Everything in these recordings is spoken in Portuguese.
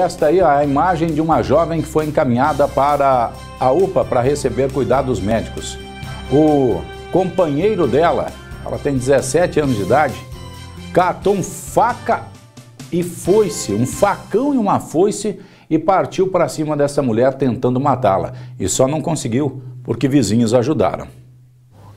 Esta aí é a imagem de uma jovem que foi encaminhada para a UPA para receber cuidados médicos. O companheiro dela, ela tem 17 anos de idade, catou um faca e foice, um facão e uma foice e partiu para cima dessa mulher tentando matá-la. E só não conseguiu porque vizinhos ajudaram.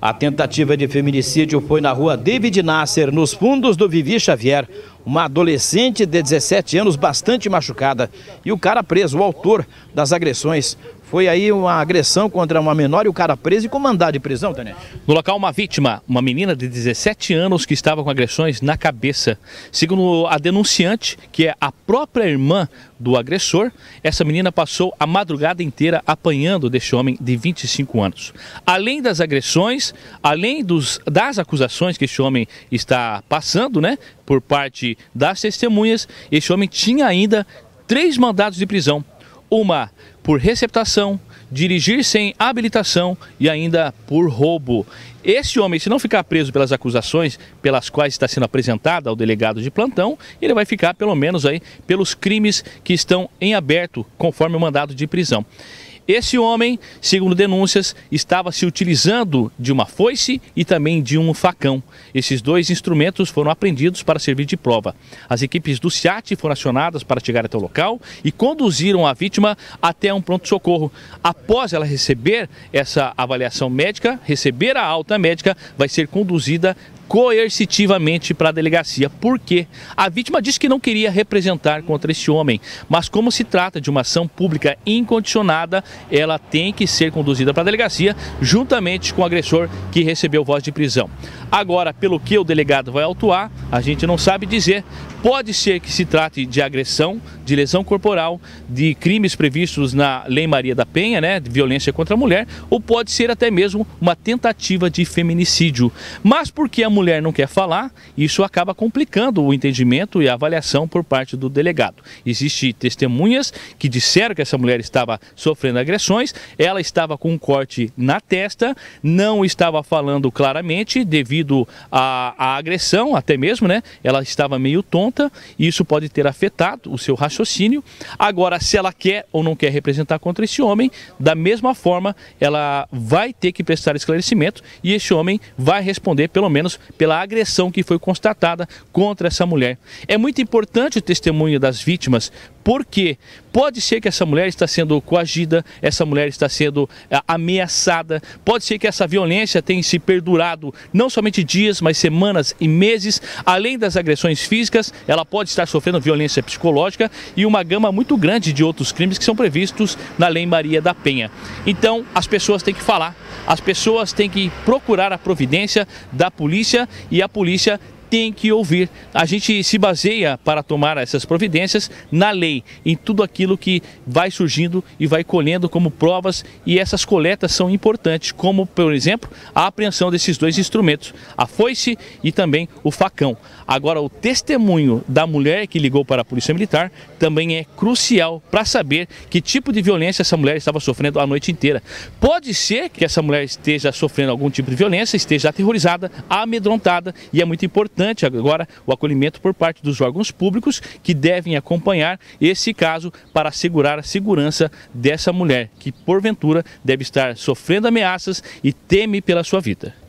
A tentativa de feminicídio foi na rua David Nasser, nos fundos do Vivi Xavier, uma adolescente de 17 anos bastante machucada e o cara preso, o autor das agressões. Foi aí uma agressão contra uma menor e o cara preso e com mandado de prisão, Daniel. No local, uma vítima, uma menina de 17 anos que estava com agressões na cabeça. Segundo a denunciante, que é a própria irmã do agressor, essa menina passou a madrugada inteira apanhando deste homem de 25 anos. Além das agressões, além dos, das acusações que este homem está passando, né, por parte das testemunhas, este homem tinha ainda três mandados de prisão: uma por receptação, dirigir sem habilitação e ainda por roubo. Esse homem, se não ficar preso pelas acusações pelas quais está sendo apresentada ao delegado de plantão, ele vai ficar pelo menos aí pelos crimes que estão em aberto conforme o mandado de prisão. Esse homem, segundo denúncias, estava se utilizando de uma foice e também de um facão. Esses dois instrumentos foram apreendidos para servir de prova. As equipes do SIAT foram acionadas para chegar até o local e conduziram a vítima até um pronto-socorro. Após ela receber essa avaliação médica, receber a alta médica, vai ser conduzida coercitivamente para a delegacia, porque a vítima disse que não queria representar contra este homem, mas como se trata de uma ação pública incondicionada, ela tem que ser conduzida para a delegacia, juntamente com o agressor que recebeu voz de prisão. Agora, pelo que o delegado vai autuar, a gente não sabe dizer, pode ser que se trate de agressão, de lesão corporal, de crimes previstos na Lei Maria da Penha, né, de violência contra a mulher, ou pode ser até mesmo uma tentativa de feminicídio. Mas que a mulher não quer falar, isso acaba complicando o entendimento e a avaliação por parte do delegado. Existem testemunhas que disseram que essa mulher estava sofrendo agressões, ela estava com um corte na testa, não estava falando claramente devido à, à agressão, até mesmo, né? Ela estava meio tonta e isso pode ter afetado o seu raciocínio. Agora, se ela quer ou não quer representar contra esse homem, da mesma forma, ela vai ter que prestar esclarecimento e esse homem vai responder pelo menos pela agressão que foi constatada contra essa mulher. É muito importante o testemunho das vítimas porque pode ser que essa mulher está sendo coagida, essa mulher está sendo eh, ameaçada, pode ser que essa violência tenha se perdurado não somente dias, mas semanas e meses. Além das agressões físicas, ela pode estar sofrendo violência psicológica e uma gama muito grande de outros crimes que são previstos na Lei Maria da Penha. Então, as pessoas têm que falar, as pessoas têm que procurar a providência da polícia e a polícia tem que ouvir. A gente se baseia para tomar essas providências na lei, em tudo aquilo que vai surgindo e vai colhendo como provas e essas coletas são importantes, como por exemplo a apreensão desses dois instrumentos, a foice e também o facão. Agora o testemunho da mulher que ligou para a Polícia Militar também é crucial para saber que tipo de violência essa mulher estava sofrendo a noite inteira. Pode ser que essa mulher esteja sofrendo algum tipo de violência, esteja aterrorizada, amedrontada e é muito importante importante agora o acolhimento por parte dos órgãos públicos que devem acompanhar esse caso para assegurar a segurança dessa mulher que porventura deve estar sofrendo ameaças e teme pela sua vida.